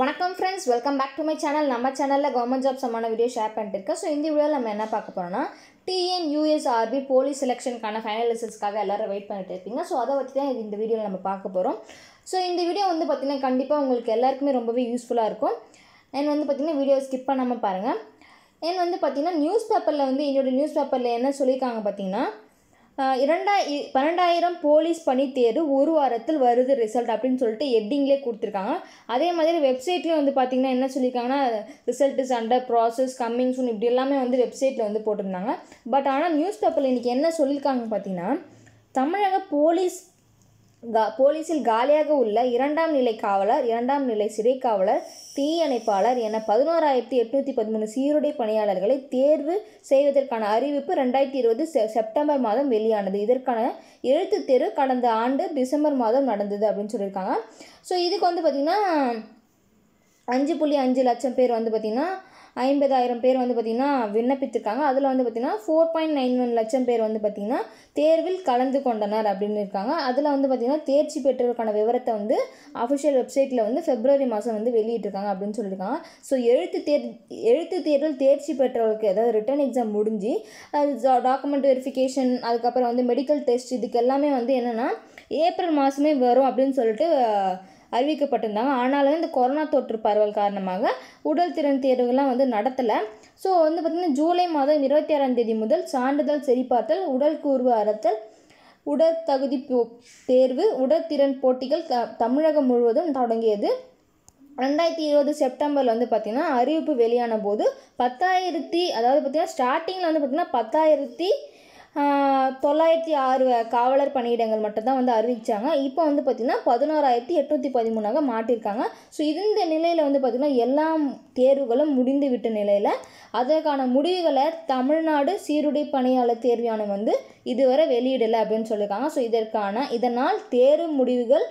வணக்கம் friends welcome back to my channel நம்ம சேனலில் கவர்மெண்ட் ஜாப் சம்மான வீடியோ ஷேர் பண்ணிட்டு இருக்கோம் ஸோ இந்த வீடியோவில் நம்ம என்ன பார்க்க போகிறோம்னா டிஎன் யூஎஸ்ஆர்பி போலீஸ் செலெக்ஷனுக்கான ஃபைனல் ரிசல்ட்ஸ்க்காக எல்லோரும் வெயிட் பண்ணிட்டு இருப்பீங்க ஸோ அதை வச்சு தான் இந்த வீடியோவில் நம்ம பார்க்க போகிறோம் ஸோ இந்த வீடியோ வந்து பார்த்திங்கன்னா கண்டிப்பாக உங்களுக்கு எல்லாருக்குமே ரொம்பவே யூஸ்ஃபுல்லாக இருக்கும் அண்ட் வந்து பார்த்திங்கன்னா வீடியோ ஸ்கிப் பண்ணாமல் பாருங்கள் அண்ட் வந்து பார்த்திங்கன்னா நியூஸ் பேப்பரில் வந்து என்னோடய நியூஸ் பேப்பரில் என்ன சொல்லியிருக்காங்க பார்த்திங்கன்னா இரண்டா பன்னெண்டாயிரம் போலீஸ் பணி தேர்வு ஒரு வாரத்தில் வருது ரிசல்ட் அப்படின்னு சொல்லிட்டு எட்டிங்லே கொடுத்துருக்காங்க அதே மாதிரி வெப்சைட்லேயும் வந்து பார்த்திங்கன்னா என்ன சொல்லியிருக்காங்கன்னா result is under process coming soon இப்படி எல்லாமே வந்து வெப்சைட்டில் வந்து போட்டிருந்தாங்க பட் ஆனால் நியூஸ் பேப்பரில் இன்றைக்கி என்ன சொல்லியிருக்காங்கன்னு பார்த்திங்கன்னா தமிழக போலீஸ் கா போலீஸில் காலியாக உள்ள இரண்டாம் நிலை காவலர் இரண்டாம் நிலை சிறை காவலர் தீயணைப்பாளர் என பதினோராயிரத்தி எட்நூற்றி பதிமூணு சீருடை பணியாளர்களை தேர்வு செய்வதற்கான அறிவிப்பு ரெண்டாயிரத்தி இருபது செப்டம்பர் மாதம் வெளியானது இதற்கான எழுத்து தெரு கடந்த ஆண்டு டிசம்பர் மாதம் நடந்தது அப்படின்னு சொல்லியிருக்காங்க ஸோ இதுக்கு வந்து பார்த்திங்கன்னா அஞ்சு புள்ளி அஞ்சு லட்சம் பேர் வந்து பார்த்திங்கன்னா ஐம்பதாயிரம் பேர் வந்து பார்த்திங்கன்னா விண்ணப்பித்திருக்காங்க அதில் வந்து பார்த்திங்கன்னா ஃபோர் பாயிண்ட் நைன் ஒன் லட்சம் பேர் வந்து பார்த்திங்கன்னா தேர்வில் கலந்து கொண்டனர் அப்படின்னு இருக்காங்க அதில் வந்து பார்த்திங்கன்னா தேர்ச்சி பெற்றவருக்கான விவரத்தை வந்து அஃபிஷியல் வெப்சைட்டில் வந்து ஃபெப்ரவரி மாதம் வந்து வெளியிட்டிருக்காங்க அப்படின்னு சொல்லியிருக்காங்க ஸோ எழுத்து தேர் எழுத்து தேர்வில் தேர்ச்சி பெற்றவர்களுக்கு ஏதாவது ரிட்டன் எக்ஸாம் முடிஞ்சு டாக்குமெண்ட் வெரிஃபிகேஷன் அதுக்கப்புறம் வந்து மெடிக்கல் டெஸ்ட் இதுக்கு எல்லாமே வந்து என்னென்னா ஏப்ரல் மாதமே வரும் அப்படின்னு சொல்லிட்டு அறிவிக்கப்பட்டிருந்தாங்க ஆனாலும் இந்த கொரோனா தொற்று பரவல் காரணமாக உடல் திறன் தேர்வுகள்லாம் வந்து நடத்தலை ஸோ வந்து பார்த்திங்கன்னா ஜூலை மாதம் இருபத்தி ஆறாம் தேதி முதல் சான்றிதழ் சரிபார்த்தல் உடல் கூர்வு அறத்தல் உடற்தகுதி தேர்வு உடற்திறன் போட்டிகள் த தமிழகம் முழுவதும் தொடங்கியது ரெண்டாயிரத்தி இருபது செப்டம்பரில் வந்து பார்த்திங்கன்னா அறிவிப்பு வெளியான போது பத்தாயிரத்தி அதாவது பார்த்திங்கன்னா ஸ்டார்டிங்கில் வந்து பார்த்திங்கன்னா பத்தாயிரத்தி தொள்ளாயிரத்தி ஆறு காவலர் பணியிடங்கள் மட்டும்தான் வந்து அறிவித்தாங்க இப்போ வந்து பார்த்திங்கன்னா பதினோராயிரத்தி எட்நூற்றி பதிமூணாக மாட்டியிருக்காங்க ஸோ இந்த நிலையில் வந்து பார்த்திங்கன்னா எல்லா தேர்வுகளும் முடிந்து விட்ட நிலையில் அதற்கான முடிவுகளை தமிழ்நாடு சீருடை பணியாளர் தேர்வாணம் வந்து இதுவரை வெளியிடலை அப்படின்னு சொல்லியிருக்காங்க ஸோ இதற்கான இதனால் தேர்வு முடிவுகள்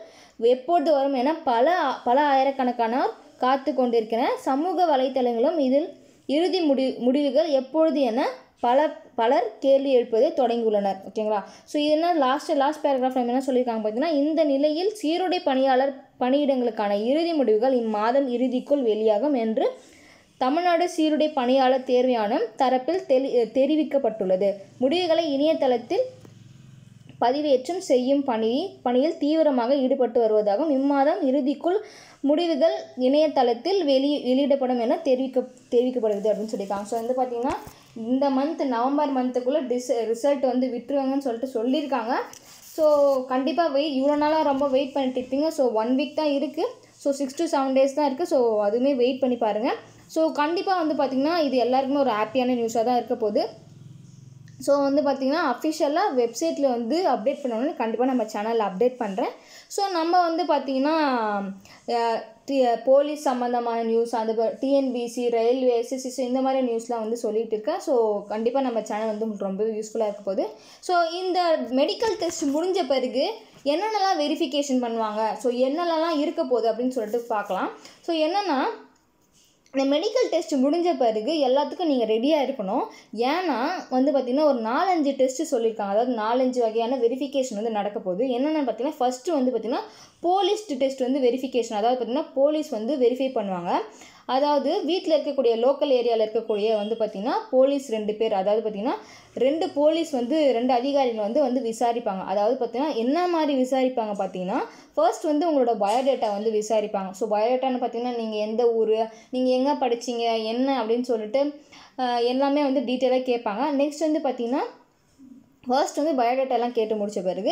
எப்பொழுது வரும் என பல பல ஆயிரக்கணக்கானோர் காத்து கொண்டிருக்கிறேன் சமூக வலைத்தளங்களும் இதில் இறுதி முடி முடிவுகள் எப்பொழுது என பல பலர் கேள்வி எழுப்பதை தொடங்கியுள்ளனர் ஓகேங்களா ஸோ இது என்ன லாஸ்ட் லாஸ்ட் பேராகிராஃப் நம்ம என்ன சொல்லியிருக்காங்க பார்த்தீங்கன்னா இந்த நிலையில் சீருடை பணியாளர் பணியிடங்களுக்கான இறுதி முடிவுகள் இம்மாதம் இறுதிக்குள் வெளியாகும் என்று தமிழ்நாடு சீருடை பணியாளர் தேர்வானம் தரப்பில் தெளி தெரிவிக்கப்பட்டுள்ளது முடிவுகளை இணையதளத்தில் பதிவேற்றம் செய்யும் பணி பணியில் தீவிரமாக ஈடுபட்டு வருவதாகவும் இம்மாதம் இறுதிக்குள் முடிவுகள் இணையதளத்தில் வெளி வெளியிடப்படும் என தெரிவிக்க தெரிவிக்கப்படுகிறது அப்படின்னு சொல்லியிருக்காங்க ஸோ வந்து பார்த்திங்கன்னா இந்த மந்த் நவம்பர் மந்த்துக்குள்ளே டிஸ் ரிசல்ட் வந்து விட்டுருவாங்கன்னு சொல்லிட்டு சொல்லியிருக்காங்க ஸோ கண்டிப்பாக வெயிட் இவ்வளோ நாளாக ரொம்ப வெயிட் பண்ணிட்டு இருப்பீங்க ஸோ ஒன் வீக் தான் இருக்குது so six to seven days தான் இருக்குது ஸோ அதுவுமே வெயிட் பண்ணி பாருங்கள் ஸோ கண்டிப்பாக வந்து பார்த்திங்கன்னா இது எல்லாருக்குமே ஒரு ஹாப்பியான நியூஸாக தான் இருக்க போகுது ஸோ வந்து பார்த்திங்கன்னா அஃபிஷியலாக வெப்சைட்டில் வந்து அப்டேட் பண்ணணுன்னு கண்டிப்பாக நம்ம சேனலில் அப்டேட் பண்ணுறேன் ஸோ நம்ம வந்து பார்த்திங்கன்னா போலீஸ் சம்மந்தமான நியூஸ் அது டிஎன்பிசி ரயில்வே எஸ்எஸ்சிசி இந்த மாதிரி நியூஸ்லாம் வந்து சொல்லிகிட்டு இருக்கேன் ஸோ கண்டிப்பாக நம்ம சேனல் வந்து உங்களுக்கு ரொம்ப யூஸ்ஃபுல்லாக இருக்க போகுது ஸோ இந்த மெடிக்கல் டெஸ்ட் முடிஞ்ச பிறகு என்னென்னலாம் வெரிஃபிகேஷன் பண்ணுவாங்க ஸோ என்னென்னலாம் இருக்க போகுது அப்படின்னு சொல்லிட்டு பார்க்கலாம் ஸோ என்னென்னா இந்த மெடிக்கல் டெஸ்ட் முடிஞ்ச பிறகு எல்லாத்துக்கும் நீங்கள் ரெடியாக இருக்கணும் ஏன்னா வந்து பார்த்திங்கன்னா ஒரு நாலஞ்சு டெஸ்ட்டு சொல்லியிருக்காங்க அதாவது நாலஞ்சு வகையான வெரிஃபிகேஷன் வந்து நடக்க போகுது என்னென்னு பார்த்தீங்கன்னா ஃபஸ்ட்டு வந்து பார்த்திங்கன்னா போலீஸ் டெஸ்ட் வந்து வெரிஃபிகேஷன் அதாவது பார்த்திங்கன்னா போலீஸ் வந்து வெரிஃபை பண்ணுவாங்க அதாவது வீட்டில் இருக்கக்கூடிய லோக்கல் ஏரியாவில் இருக்கக்கூடிய வந்து பார்த்திங்கன்னா போலீஸ் ரெண்டு பேர் அதாவது பார்த்திங்கன்னா ரெண்டு போலீஸ் வந்து ரெண்டு அதிகாரிகள் வந்து வந்து விசாரிப்பாங்க அதாவது பார்த்திங்கன்னா என்ன மாதிரி விசாரிப்பாங்க பார்த்தீங்கன்னா ஃபர்ஸ்ட் வந்து உங்களோட பயோடேட்டா வந்து விசாரிப்பாங்க ஸோ பயோடேட்டான்னு பார்த்தீங்கன்னா நீங்கள் எந்த ஊர் நீங்கள் எங்கே படிச்சிங்க என்ன அப்படின்னு சொல்லிட்டு எல்லாமே வந்து டீட்டெயிலாக கேட்பாங்க நெக்ஸ்ட் வந்து பார்த்திங்கன்னா ஃபர்ஸ்ட் வந்து பயோடேட்டாலாம் கேட்டு முடித்த பிறகு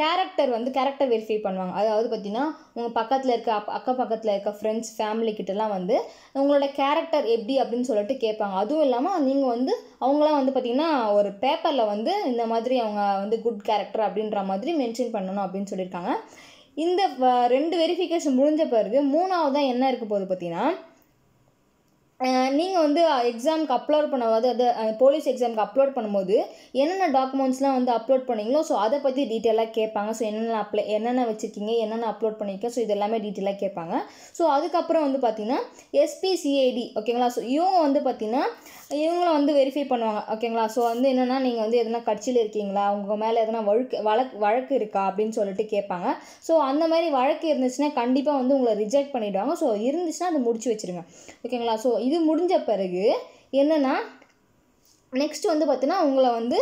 கேரக்டர் வந்து கேரக்டர் வெரிஃபை பண்ணுவாங்க அதாவது பார்த்திங்கன்னா உங்கள் பக்கத்தில் இருக்க அப் அக்க பக்கத்தில் இருக்க ஃப்ரெண்ட்ஸ் ஃபேமிலி கிட்டலாம் வந்து உங்களோட கேரக்டர் எப்படி அப்படின்னு சொல்லிட்டு கேட்பாங்க அதுவும் இல்லாமல் நீங்கள் வந்து அவங்களாம் வந்து பார்த்திங்கன்னா ஒரு பேப்பரில் வந்து இந்த மாதிரி அவங்க வந்து குட் கேரக்டர் அப்படின்ற மாதிரி மென்ஷன் பண்ணணும் அப்படின்னு சொல்லியிருக்காங்க இந்த ரெண்டு வெரிஃபிகேஷன் முடிஞ்ச பிறகு மூணாவதாக என்ன இருக்க போகுது பார்த்திங்கன்னா நீங்கள் வந்து எக்ஸாமுக்கு அப்லோட் பண்ண அது அது போலீஸ் எக்ஸாமுக்கு அப்லோட் பண்ணும்போது என்னென்ன டாக்குமெண்ட்ஸ்லாம் வந்து அப்லோட் பண்ணீங்களோ ஸோ அதை பற்றி டீட்டெயிலாக கேட்பாங்க ஸோ என்னென்ன அப்ளை என்னென்ன வச்சுருக்கீங்க என்னென்ன அப்லோட் பண்ணியிருக்கேன் ஸோ இது எல்லாமே டீட்டெயிலாக கேட்பாங்க ஸோ அதுக்கப்புறம் வந்து பார்த்திங்கன்னா எஸ்பிசிஐடி ஓகேங்களா ஸோ இவங்க வந்து பார்த்திங்கன்னா இவங்கள வந்து வெரிஃபை பண்ணுவாங்க ஓகேங்களா ஸோ வந்து என்னென்னா நீங்கள் வந்து எதனா கட்சியில் இருக்கீங்களா உங்கள் மேலே எதனா வழக்கு வழக்கு வழக்கு இருக்கா அப்படின்னு சொல்லிட்டு கேட்பாங்க ஸோ அந்த மாதிரி வழக்கு இருந்துச்சுன்னா கண்டிப்பாக வந்து உங்களை ரிஜெக்ட் பண்ணிவிடுவாங்க ஸோ இருந்துச்சுன்னா அதை முடிச்சு வச்சுருங்க ஓகேங்களா ஸோ இது முடிஞ்ச பிறகு என்னென்னா நெக்ஸ்ட் வந்து பார்த்திங்கன்னா உங்களை வந்து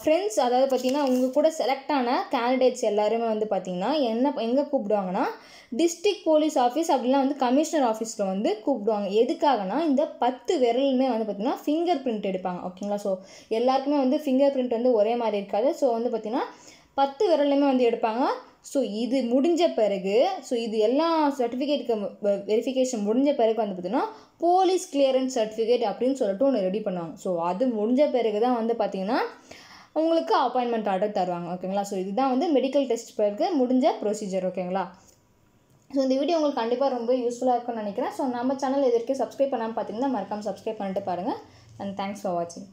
ஃப்ரெண்ட்ஸ் அதாவது பார்த்திங்கன்னா உங்கள் கூட செலக்ட் ஆன கேண்டிடேட்ஸ் எல்லாருமே வந்து பார்த்திங்கன்னா என்ன எங்கே கூப்பிடுவாங்கன்னா டிஸ்ட்ரிக் போலீஸ் ஆஃபீஸ் அப்படிலாம் வந்து கமிஷனர் ஆஃபீஸில் வந்து கூப்பிடுவாங்க எதுக்காகனா இந்த பத்து விரலுமே வந்து பார்த்திங்கன்னா ஃபிங்கர் பிரிண்ட் எடுப்பாங்க ஓகேங்களா ஸோ எல்லாருக்குமே வந்து ஃபிங்கர் பிரிண்ட் வந்து ஒரே மாதிரி இருக்காது ஸோ வந்து பார்த்திங்கன்னா பத்து விரலுமே வந்து எடுப்பாங்க ஸோ இது முடிஞ்ச பிறகு ஸோ இது எல்லா சர்டிஃபிகேட்டுக்கு வெரிஃபிகேஷன் முடிஞ்ச பிறகு வந்து பார்த்தீங்கன்னா போலீஸ் கிளியரன்ஸ் சர்டிஃபிகேட் அப்படின்னு சொல்லிட்டு ஒன்று ரெடி பண்ணுவாங்க ஸோ அது முடிஞ்ச பிறகு தான் வந்து பார்த்திங்கன்னா உங்களுக்கு அப்பாயின்மெண்ட் ஆர்டர் தருவாங்க ஓகேங்களா ஸோ இதுதான் வந்து மெடிக்கல் டெஸ்ட் பிறகு முடிஞ்ச ப்ரொசீஜர் ஓகேங்களா ஸோ இந்த வீடியோ உங்களுக்கு கண்டிப்பாக ரொம்ப யூஸ்ஃபுல்லாக இருக்கும்னு நினைக்கிறேன் ஸோ நம்ம சேனல் இது சப்ஸ்கிரைப் பண்ணாமல் பார்த்தீங்கன்னா மறக்காமல் சப்ஸ்கிரைப் பண்ணிட்டு பாருங்கள் அண்ட் தேங்க்ஸ் ஃபார் வாட்சிங்